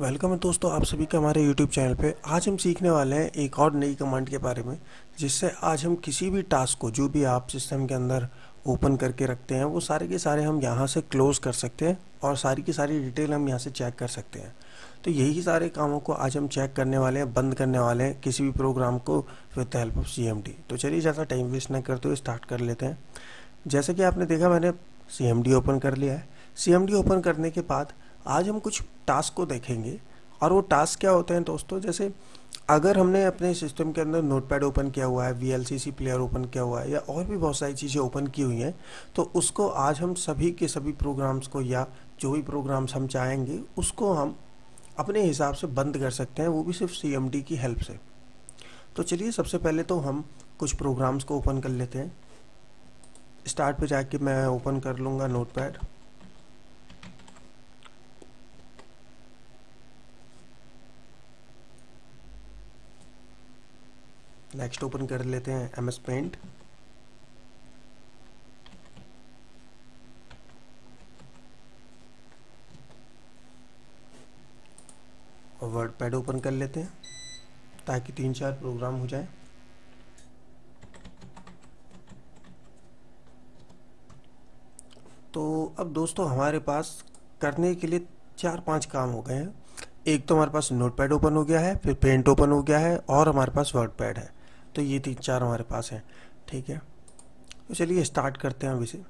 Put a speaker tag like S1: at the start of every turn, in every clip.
S1: welcome है दोस्तों आप सभी का हमारे यूट्यूब चैनल पे आज हम सीखने वाले हैं एक और नई कमांड के बारे में जिससे आज हम किसी भी टास्क को जो भी आप सिस्टम के अंदर ओपन करके रखते हैं वो सारे के सारे हम यहाँ से क्लोज़ कर सकते हैं और सारी की सारी डिटेल हम यहाँ से चेक कर सकते हैं तो यही सारे कामों को आज हम चेक करने वाले हैं बंद करने वाले हैं किसी भी प्रोग्राम को with the help of C तो चलिए ज़्यादा टाइम वेस्ट ना करते हुए स्टार्ट कर लेते हैं जैसे कि आपने देखा मैंने सी ओपन कर लिया है सी ओपन करने के बाद आज हम कुछ टास्क को देखेंगे और वो टास्क क्या होते हैं दोस्तों जैसे अगर हमने अपने सिस्टम के अंदर नोटपैड ओपन किया हुआ है वी प्लेयर ओपन किया हुआ है या और भी बहुत सारी चीज़ें ओपन की हुई हैं तो उसको आज हम सभी के सभी प्रोग्राम्स को या जो भी प्रोग्राम्स हम चाहेंगे उसको हम अपने हिसाब से बंद कर सकते हैं वो भी सिर्फ सी की हेल्प से तो चलिए सबसे पहले तो हम कुछ प्रोग्राम्स को ओपन कर लेते हैं स्टार्ट पे जाके मैं ओपन कर लूँगा नोटपैड नेक्स्ट ओपन कर लेते हैं एम एस पेंट और वर्ड पैड ओपन कर लेते हैं ताकि तीन चार प्रोग्राम हो जाए तो अब दोस्तों हमारे पास करने के लिए चार पांच काम हो गए हैं एक तो हमारे पास नोट पैड ओपन हो गया है फिर पेंट ओपन हो गया है और हमारे पास वर्ड पैड है तो ये तीन चार हमारे पास हैं ठीक है तो चलिए स्टार्ट करते हैं अभी से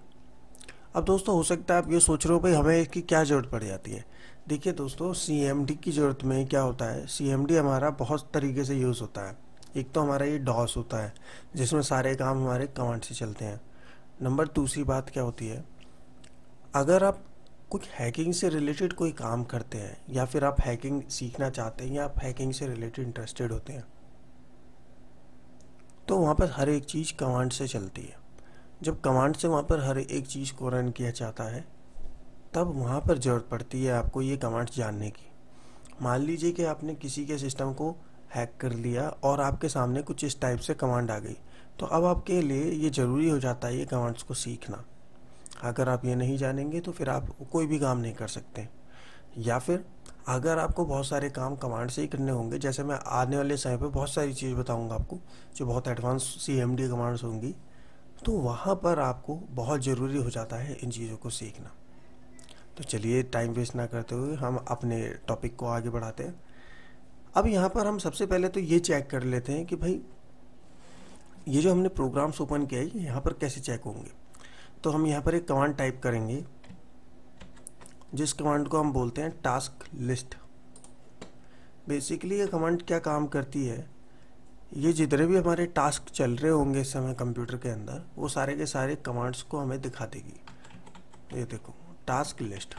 S1: अब दोस्तों हो सकता है आप ये सोच रहे हो भाई हमें इसकी क्या ज़रूरत पड़ जाती है देखिए दोस्तों सी की ज़रूरत में क्या होता है सी हमारा बहुत तरीके से यूज़ होता है एक तो हमारा ये डॉस होता है जिसमें सारे काम हमारे कमांड से चलते हैं नंबर दूसरी बात क्या होती है अगर आप कुछ हैकिंग से रिलेटेड कोई काम करते हैं या फिर आप हैकिंग सीखना चाहते हैं या आप हैकिंग से रिलेटेड इंटरेस्टेड होते हैं तो वहाँ पर हर एक चीज़ कमांड से चलती है जब कमांड से वहाँ पर हर एक चीज़ को रन किया जाता है तब वहाँ पर ज़रूरत पड़ती है आपको ये कमांड्स जानने की मान लीजिए कि आपने किसी के सिस्टम को हैक कर लिया और आपके सामने कुछ इस टाइप से कमांड आ गई तो अब आपके लिए ये ज़रूरी हो जाता है ये कमांड्स को सीखना अगर आप ये नहीं जानेंगे तो फिर आप कोई भी काम नहीं कर सकते या फिर अगर आपको बहुत सारे काम कमांड से ही करने होंगे जैसे मैं आने वाले समय पर बहुत सारी चीज़ बताऊंगा आपको जो बहुत advance C M D commands होंगी तो वहाँ पर आपको बहुत ज़रूरी हो जाता है इन चीज़ों को सीखना तो चलिए टाइम वेस्ट ना करते हुए हम अपने टॉपिक को आगे बढ़ाते हैं अब यहाँ पर हम सबसे पहले तो ये चेक कर लेते हैं कि भाई ये जो हमने प्रोग्राम्स ओपन किया है यहाँ पर कैसे चेक होंगे तो हम यहाँ पर एक कमांड टाइप करेंगे जिस कमांड को हम बोलते हैं टास्क लिस्ट बेसिकली ये कमांड क्या काम करती है ये जितने भी हमारे टास्क चल रहे होंगे इस समय कंप्यूटर के अंदर वो सारे के सारे कमांड्स को हमें दिखा देगी ये देखो टास्क लिस्ट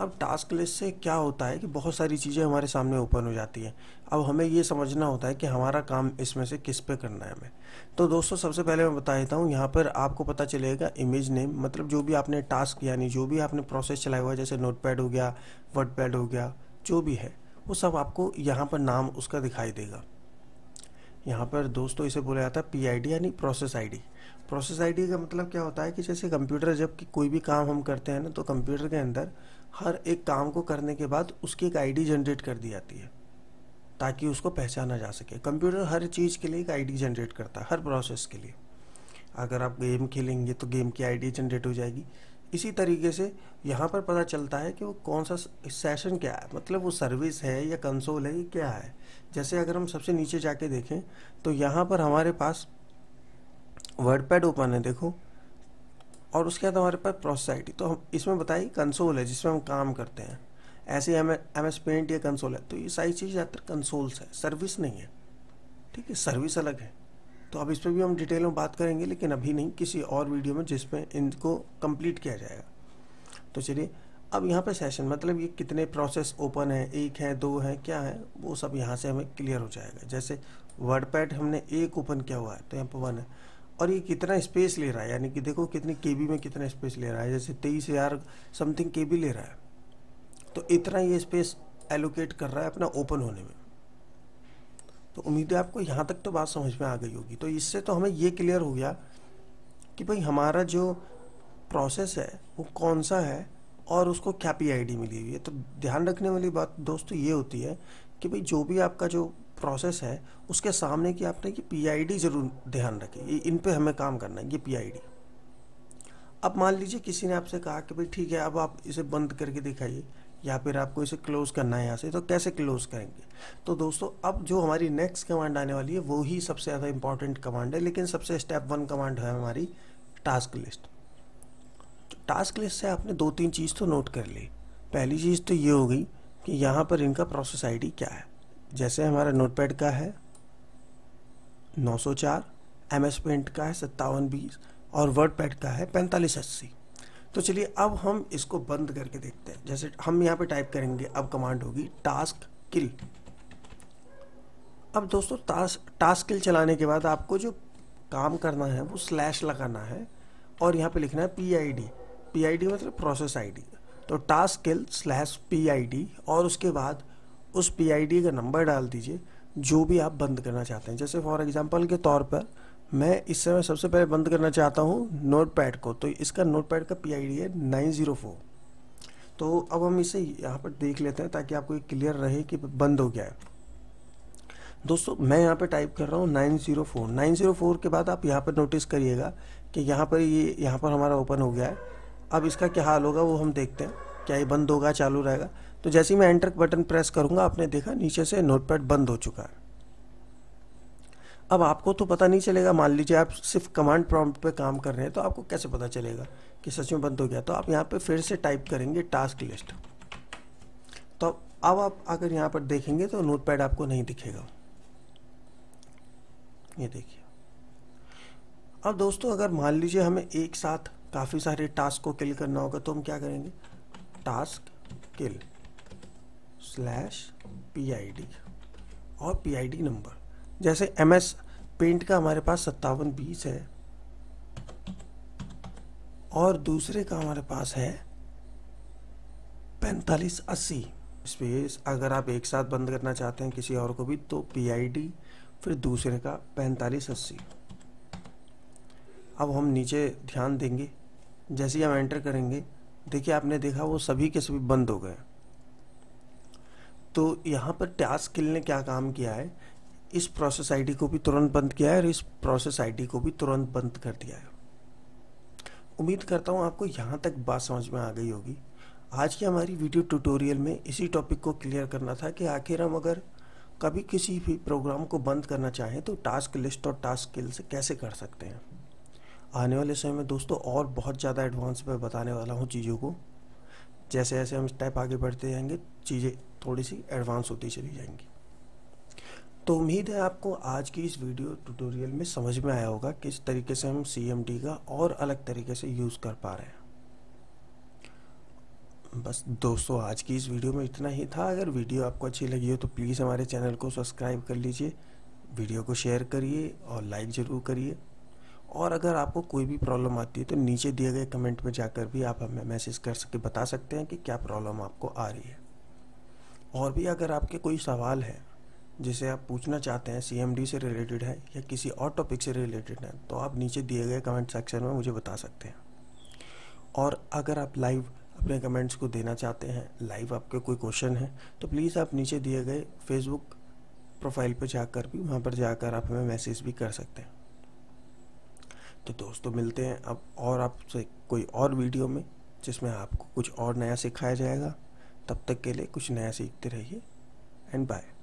S1: अब टास्क लिस्ट से क्या होता है कि बहुत सारी चीज़ें हमारे सामने ओपन हो जाती हैं अब हमें ये समझना होता है कि हमारा काम इसमें से किस पे करना है हमें तो दोस्तों सबसे पहले मैं बता देता हूँ यहाँ पर आपको पता चलेगा इमेज नेम मतलब जो भी आपने टास्क यानी जो भी आपने प्रोसेस चलाया हुआ जैसे जैसे नोटपैड हो गया वर्ड हो गया जो भी है वो सब आपको यहाँ पर नाम उसका दिखाई देगा यहाँ पर दोस्तों इसे बोला जाता है पीआईडी यानी प्रोसेस आईडी प्रोसेस आईडी का मतलब क्या होता है कि जैसे कंप्यूटर जब कि कोई भी काम हम करते हैं ना तो कंप्यूटर के अंदर हर एक काम को करने के बाद उसकी एक आईडी जनरेट कर दी जाती है ताकि उसको पहचाना जा सके कंप्यूटर हर चीज़ के लिए एक आईडी जनरेट करता है हर प्रोसेस के लिए अगर आप गेम खेलेंगे तो गेम की आईडी जनरेट हो जाएगी इसी तरीके से यहाँ पर पता चलता है कि वो कौन सा सेशन क्या है मतलब वो सर्विस है या कंसोल है ये क्या है जैसे अगर हम सबसे नीचे जाके देखें तो यहाँ पर हमारे पास वर्ड पैड ओपन है देखो और उसके बाद हमारे पास प्रोसेस आई तो हम इसमें बताइए कंसोल है जिसमें हम काम करते हैं ऐसे एम एम एस पेंट या कंसोल है तो ये सारी चीज़ ज़्यादातर कंसोल्स है सर्विस नहीं है ठीक है सर्विस अलग है तो अब इस पर भी हम डिटेल में बात करेंगे लेकिन अभी नहीं किसी और वीडियो में जिसमें इनको कंप्लीट किया जाएगा तो चलिए अब यहाँ पे सेशन मतलब ये कितने प्रोसेस ओपन है एक है दो है क्या है वो सब यहाँ से हमें क्लियर हो जाएगा जैसे वर्ड हमने एक ओपन किया हुआ है तो यहाँ पर वन है और ये कितना स्पेस ले रहा है यानी कि देखो कितने के में कितना स्पेस ले रहा है जैसे तेईस हज़ार समथिंग के ले रहा है तो इतना ये स्पेस एलोकेट कर रहा है अपना ओपन होने में तो उम्मीद है आपको यहाँ तक तो बात समझ में आ गई होगी तो इससे तो हमें ये क्लियर हो गया कि भाई हमारा जो प्रोसेस है वो कौन सा है और उसको क्या पी आई डी मिली हुई है तो ध्यान रखने वाली बात दोस्तों ये होती है कि भाई जो भी आपका जो प्रोसेस है उसके सामने की आपने कि पी आई डी ज़रूर ध्यान रखें इन पर हमें काम करना है ये पी आई डी अब मान लीजिए किसी ने आपसे कहा कि भाई ठीक है अब आप इसे बंद करके दिखाइए या फिर आपको इसे क्लोज़ करना है यहाँ से तो कैसे क्लोज़ करेंगे तो दोस्तों अब जो हमारी नेक्स्ट कमांड आने वाली है वो ही सबसे ज़्यादा इंपॉर्टेंट कमांड है लेकिन सबसे स्टेप वन कमांड है हमारी टास्क लिस्ट तो टास्क लिस्ट से आपने दो तीन चीज़ तो नोट कर ली पहली चीज़ तो ये हो गई कि यहाँ पर इनका प्रोसेस आई क्या है जैसे हमारा नोट का है नौ सौ पेंट का है सत्तावन बीस और वर्ड पैड का है पैंतालीस अस्सी तो चलिए अब हम इसको बंद करके देखते हैं जैसे हम यहाँ पे टाइप करेंगे अब कमांड होगी टास्क किल अब दोस्तों टास्क टास्क किल चलाने के बाद आपको जो काम करना है वो स्लैश लगाना है और यहाँ पे लिखना है P I D P I D मतलब प्रोसेस आई डी तो task kill slash P I D और उसके बाद उस पी आई डी का नंबर डाल दीजिए जो भी आप बंद करना चाहते हैं जैसे फॉर एग्ज़ाम्पल के तौर पर मैं इस समय सबसे पहले बंद करना चाहता हूँ नोटपैड को तो इसका नोटपैड का पी है नाइन ज़ीरो फोर तो अब हम इसे यहाँ पर देख लेते हैं ताकि आपको क्लियर रहे कि बंद हो गया है दोस्तों मैं यहाँ पे टाइप कर रहा हूँ nine zero four nine zero four के बाद आप यहाँ पर नोटिस करिएगा कि यहाँ पर ये यहाँ पर हमारा ओपन हो गया है अब इसका क्या हाल होगा वो हम देखते हैं क्या ये बंद होगा चालू रहेगा तो जैसे ही मैं एंटर बटन प्रेस करूँगा आपने देखा नीचे से नोटपैड बंद हो चुका है अब आपको तो पता नहीं चलेगा मान लीजिए आप सिर्फ कमांड प्रॉम्प्ट पे काम कर रहे हैं तो आपको कैसे पता चलेगा कि सच में बंद हो गया तो आप यहाँ पे फिर से टाइप करेंगे टास्क लिस्ट तो अब आप अगर यहाँ पर देखेंगे तो नोटपैड आपको नहीं दिखेगा ये देखिए अब दोस्तों अगर मान लीजिए हमें एक साथ काफ़ी सारे टास्क को किल करना होगा तो हम क्या करेंगे टास्क किल स्लैश पी और पी नंबर जैसे एम एस पेंट का हमारे पास सत्तावन बीस है और दूसरे का हमारे पास है पैंतालीस अस्सी स्पेस अगर आप एक साथ बंद करना चाहते हैं किसी और को भी तो पी आई डी फिर दूसरे का पैंतालीस अस्सी अब हम नीचे ध्यान देंगे जैसे ही हम एंटर करेंगे देखिए आपने देखा वो सभी के सभी बंद हो गए तो यहाँ पर टास्क किल ने क्या काम किया है इस प्रोसेस आईडी को भी तुरंत बंद किया है और इस प्रोसेस आईडी को भी तुरंत बंद कर दिया है उम्मीद करता हूँ आपको यहाँ तक बात समझ में आ गई होगी आज की हमारी वीडियो ट्यूटोरियल में इसी टॉपिक को क्लियर करना था कि आखिर हम अगर कभी किसी भी प्रोग्राम को बंद करना चाहें तो टास्क लिस्ट और टास्क किल से कैसे कर सकते हैं आने वाले समय में दोस्तों और बहुत ज़्यादा एडवांस में बताने वाला हूँ चीज़ों को जैसे जैसे हम स्टेप आगे बढ़ते जाएंगे चीज़ें थोड़ी सी एडवांस होती चली जाएंगी तो उम्मीद है आपको आज की इस वीडियो ट्यूटोरियल में समझ में आया होगा किस तरीके से हम सी का और अलग तरीके से यूज़ कर पा रहे हैं बस दोस्तों आज की इस वीडियो में इतना ही था अगर वीडियो आपको अच्छी लगी हो तो प्लीज़ हमारे चैनल को सब्सक्राइब कर लीजिए वीडियो को शेयर करिए और लाइक ज़रूर करिए और अगर आपको कोई भी प्रॉब्लम आती है तो नीचे दिए गए कमेंट में जाकर भी आप हमें मैसेज कर सके बता सकते हैं कि क्या प्रॉब्लम आपको आ रही है और भी अगर आपके कोई सवाल है जिसे आप पूछना चाहते हैं सी से रिलेटेड है या किसी और टॉपिक से रिलेटेड है तो आप नीचे दिए गए कमेंट सेक्शन में मुझे बता सकते हैं और अगर आप लाइव अपने कमेंट्स को देना चाहते हैं लाइव आपके कोई क्वेश्चन है तो प्लीज़ आप नीचे दिए गए फेसबुक प्रोफाइल पर जाकर भी वहाँ पर जाकर आप हमें मैसेज भी कर सकते हैं तो दोस्तों मिलते हैं अब और आपसे कोई और वीडियो में जिसमें आपको कुछ और नया सिखाया जाएगा तब तक के लिए कुछ नया सीखते रहिए एंड बाय